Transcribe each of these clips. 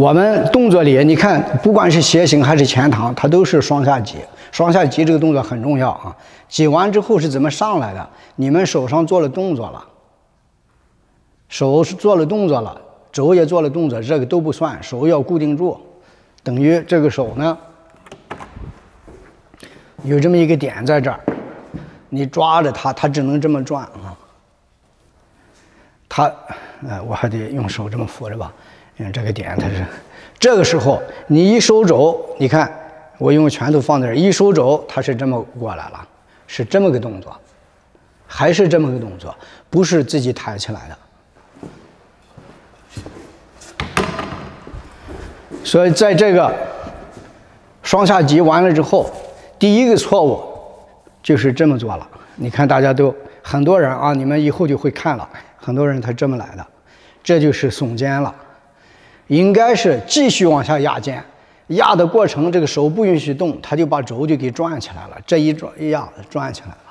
我们动作里，你看，不管是斜行还是前躺，它都是双下挤。双下挤这个动作很重要啊！挤完之后是怎么上来的？你们手上做了动作了，手是做了动作了，肘也做了动作，这个都不算。手要固定住，等于这个手呢，有这么一个点在这儿，你抓着它，它只能这么转啊。它，呃，我还得用手这么扶着吧。你看这个点它是，这个时候你一收肘，你看我用拳头放这儿，一收肘，它是这么过来了，是这么个动作，还是这么个动作，不是自己抬起来的。所以在这个双下击完了之后，第一个错误就是这么做了。你看大家都很多人啊，你们以后就会看了，很多人他这么来的，这就是耸肩了。应该是继续往下压肩，压的过程这个手不允许动，他就把轴就给转起来了。这一转一压转起来了，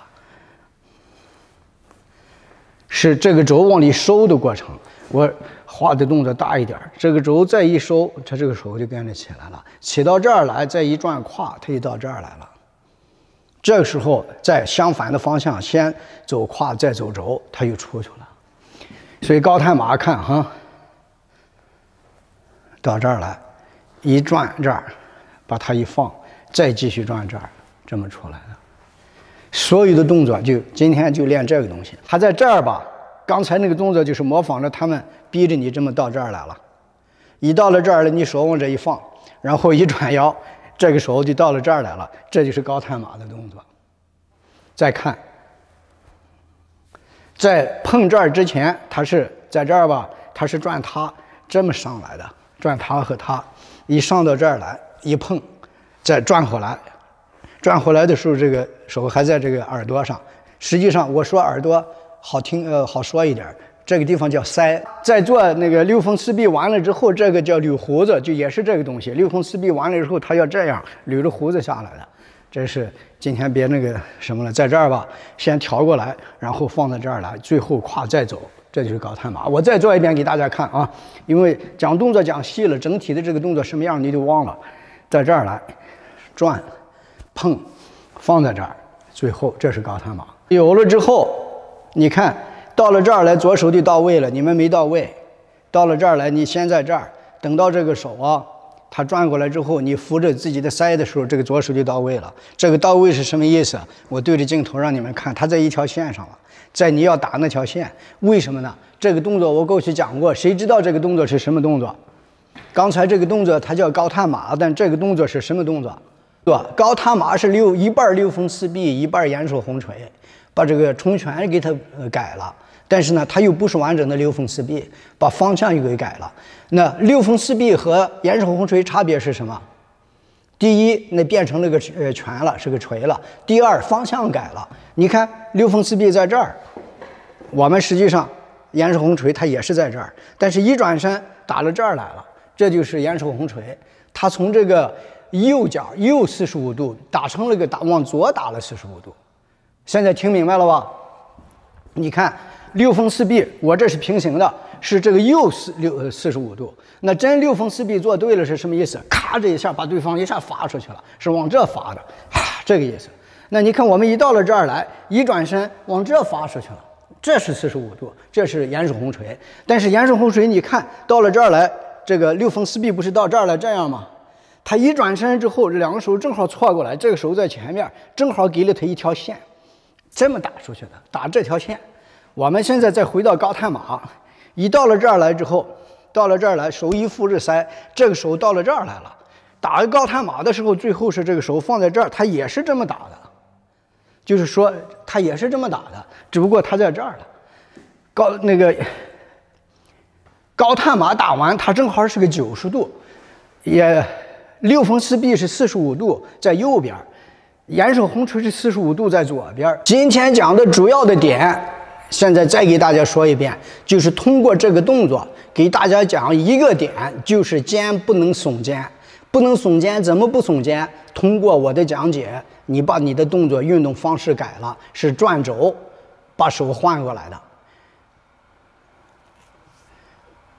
是这个轴往里收的过程。我画的动作大一点，这个轴再一收，它这个手就跟着起来了，起到这儿来，再一转胯，它就到这儿来了。这个时候在相反的方向先走胯，再走轴，它就出去了。所以高探马看哈。到这儿来，一转这儿，把它一放，再继续转这儿，这么出来的。所有的动作就今天就练这个东西。它在这儿吧，刚才那个动作就是模仿着他们逼着你这么到这儿来了。一到了这儿了，你手往这一放，然后一转腰，这个时候就到了这儿来了。这就是高探马的动作。再看，在碰这儿之前，它是在这儿吧？它是转它这么上来的。转他和他，一上到这儿来一碰，再转回来，转回来的时候，这个手还在这个耳朵上。实际上我说耳朵好听，呃，好说一点，这个地方叫腮。在做那个六封四闭完了之后，这个叫捋胡子，就也是这个东西。六封四闭完了之后，他要这样捋着胡子下来的。这是今天别那个什么了，在这儿吧，先调过来，然后放在这儿来，最后胯再走。这就是高探马，我再做一遍给大家看啊，因为讲动作讲细了，整体的这个动作什么样你就忘了，在这儿来转碰放在这儿，最后这是高探马。有了之后，你看到了这儿来左手就到位了，你们没到位，到了这儿来，你先在这儿，等到这个手啊。他转过来之后，你扶着自己的腮的时候，这个左手就到位了。这个到位是什么意思？我对着镜头让你们看，他在一条线上了，在你要打那条线。为什么呢？这个动作我过去讲过，谁知道这个动作是什么动作？刚才这个动作它叫高探马，但这个动作是什么动作？对吧？高探马是六一半六风四壁，一半掩手红锤，把这个冲拳给它改了。但是呢，它又不是完整的六峰四臂，把方向又给改了。那六峰四臂和岩石红锤差别是什么？第一，那变成了个呃拳了，是个锤了。第二，方向改了。你看六峰四臂在这儿，我们实际上岩石红锤它也是在这儿，但是一转身打了这儿来了，这就是岩石红锤。它从这个右角右四十五度打成了个打往左打了四十五度。现在听明白了吧？你看。六封四壁，我这是平行的，是这个右四六四十五度。那真六封四壁做对了是什么意思？咔，这一下把对方一下发出去了，是往这发的啊，这个意思。那你看我们一到了这儿来，一转身往这发出去了，这是四十五度，这是岩手红锤。但是岩手红锤，你看到了这儿来，这个六封四壁不是到这儿来这样吗？他一转身之后，这两个手正好错过来，这个手在前面，正好给了他一条线，这么打出去的，打这条线。我们现在再回到高碳马，一到了这儿来之后，到了这儿来，手一复制塞，这个手到了这儿来了，打高碳马的时候，最后是这个手放在这儿，它也是这么打的，就是说它也是这么打的，只不过它在这儿了。高那个高碳马打完，它正好是个九十度，也六逢四臂是四十五度在右边，严守红锤是四十五度在左边。今天讲的主要的点。现在再给大家说一遍，就是通过这个动作给大家讲一个点，就是肩不能耸肩，不能耸肩，怎么不耸肩？通过我的讲解，你把你的动作运动方式改了，是转轴，把手换过来的。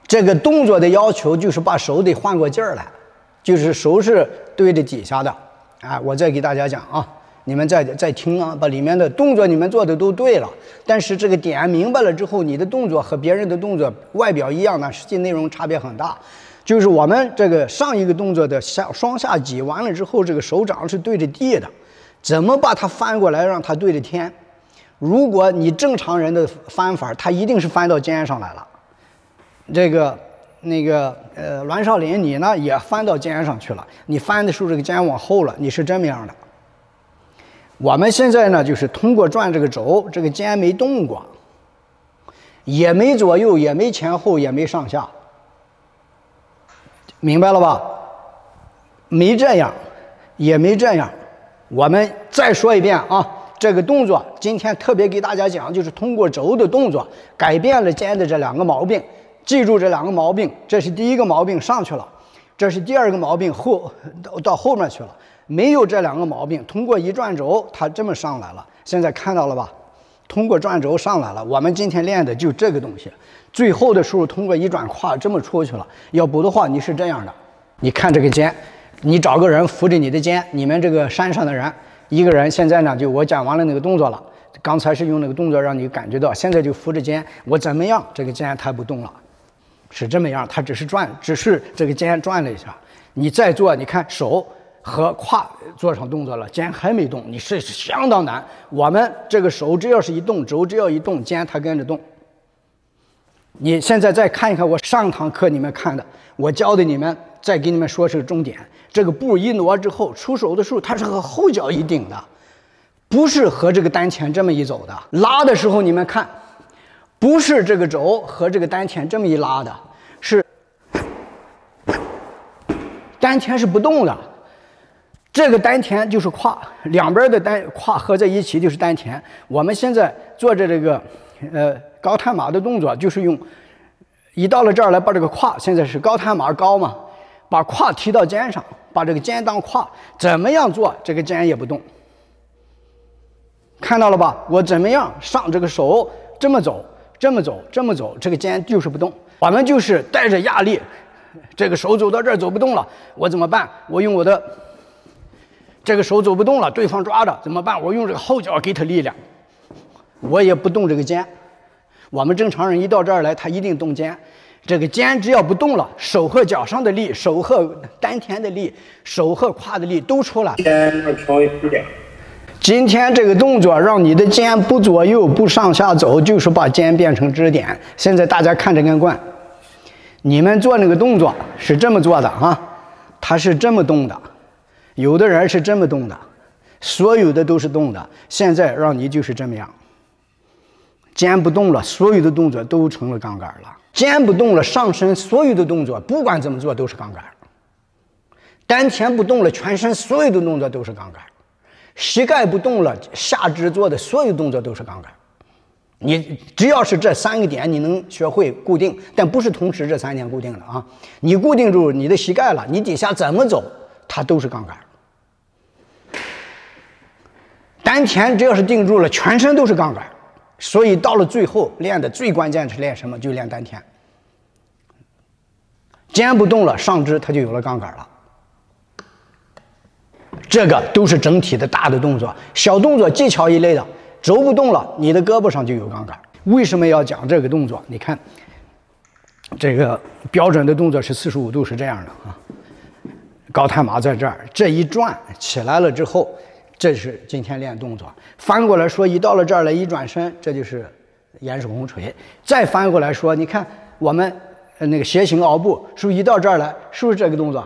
这个动作的要求就是把手得换过劲儿来，就是手是对着底下的。哎，我再给大家讲啊。你们在在听啊，把里面的动作你们做的都对了，但是这个点明白了之后，你的动作和别人的动作外表一样呢，实际内容差别很大。就是我们这个上一个动作的下双下挤完了之后，这个手掌是对着地的，怎么把它翻过来让它对着天？如果你正常人的翻法，它一定是翻到肩上来了。这个那个呃栾少林，你呢也翻到肩上去了，你翻的时候这个肩往后了，你是这么样的。我们现在呢，就是通过转这个轴，这个肩没动过，也没左右，也没前后，也没上下，明白了吧？没这样，也没这样。我们再说一遍啊，这个动作今天特别给大家讲，就是通过轴的动作改变了肩的这两个毛病。记住这两个毛病，这是第一个毛病上去了，这是第二个毛病后到后面去了。没有这两个毛病，通过一转轴，它这么上来了。现在看到了吧？通过转轴上来了。我们今天练的就这个东西。最后的时候通过一转胯这么出去了。要不的话你是这样的，你看这个肩，你找个人扶着你的肩。你们这个山上的人，一个人现在呢就我讲完了那个动作了。刚才是用那个动作让你感觉到，现在就扶着肩，我怎么样？这个肩它不动了，是这么样，它只是转，只是这个肩转了一下。你再做，你看手。和胯做上动作了，肩还没动，你是相当难。我们这个手只要是一动，肘只要一动，肩它跟着动。你现在再看一看我上堂课你们看的，我教的你们，再给你们说是个重点。这个步一挪之后，出手的时候它是和后脚一顶的，不是和这个丹田这么一走的。拉的时候你们看，不是这个肘和这个丹田这么一拉的，是丹田是不动的。这个丹田就是胯，两边的丹胯合在一起就是丹田。我们现在做着这个，呃，高探马的动作，就是用一到了这儿来把这个胯，现在是高探马高嘛，把胯提到肩上，把这个肩当胯，怎么样做？这个肩也不动，看到了吧？我怎么样上这个手？这么走，这么走，这么走，这个肩就是不动。我们就是带着压力，这个手走到这儿走不动了，我怎么办？我用我的。这个手走不动了，对方抓着怎么办？我用这个后脚给他力量，我也不动这个肩。我们正常人一到这儿来，他一定动肩。这个肩只要不动了，手和脚上的力、手和丹田的力、手和胯的力都出来。今天我成点。今天这个动作让你的肩不左右、不上下走，就是把肩变成支点。现在大家看这根棍，你们做那个动作是这么做的啊，它是这么动的。有的人是这么动的，所有的都是动的。现在让你就是这么样，肩不动了，所有的动作都成了杠杆了。肩不动了，上身所有的动作不管怎么做都是杠杆。丹田不动了，全身所有的动作都是杠杆。膝盖不动了，下肢做的所有动作都是杠杆。你只要是这三个点你能学会固定，但不是同时这三点固定的啊。你固定住你的膝盖了，你底下怎么走它都是杠杆。丹田只要是定住了，全身都是杠杆，所以到了最后练的最关键是练什么？就练丹田。肩不动了，上肢它就有了杠杆了。这个都是整体的大的动作，小动作技巧一类的。轴不动了，你的胳膊上就有杠杆。为什么要讲这个动作？你看，这个标准的动作是四十五度，是这样的啊。高碳麻在这儿，这一转起来了之后。这是今天练动作。翻过来说，一到了这儿来，一转身，这就是掩手红锤。再翻过来说，你看我们那个斜行熬步，是不是一到这儿来，是不是这个动作？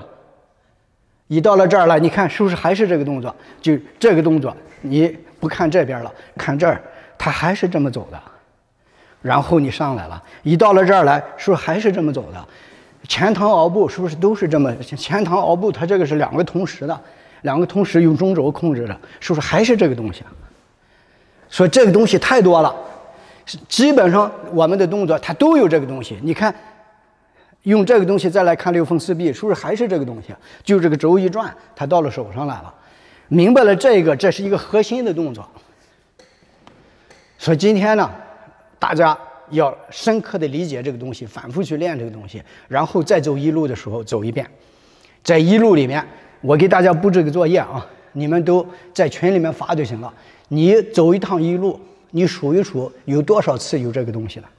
一到了这儿来，你看是不是还是这个动作？就这个动作，你不看这边了，看这儿，它还是这么走的。然后你上来了，一到了这儿来，是不是还是这么走的？前堂熬步是不是都是这么？前堂熬步，它这个是两个同时的。两个同时用中轴控制的，是不是还是这个东西啊？所以这个东西太多了，基本上我们的动作它都有这个东西。你看，用这个东西再来看六封四壁，是不是还是这个东西？就这个轴一转，它到了手上来了。明白了这个，这是一个核心的动作。所以今天呢，大家要深刻的理解这个东西，反复去练这个东西，然后再走一路的时候走一遍，在一路里面。我给大家布置个作业啊，你们都在群里面发就行了。你走一趟一路，你数一数有多少次有这个东西了。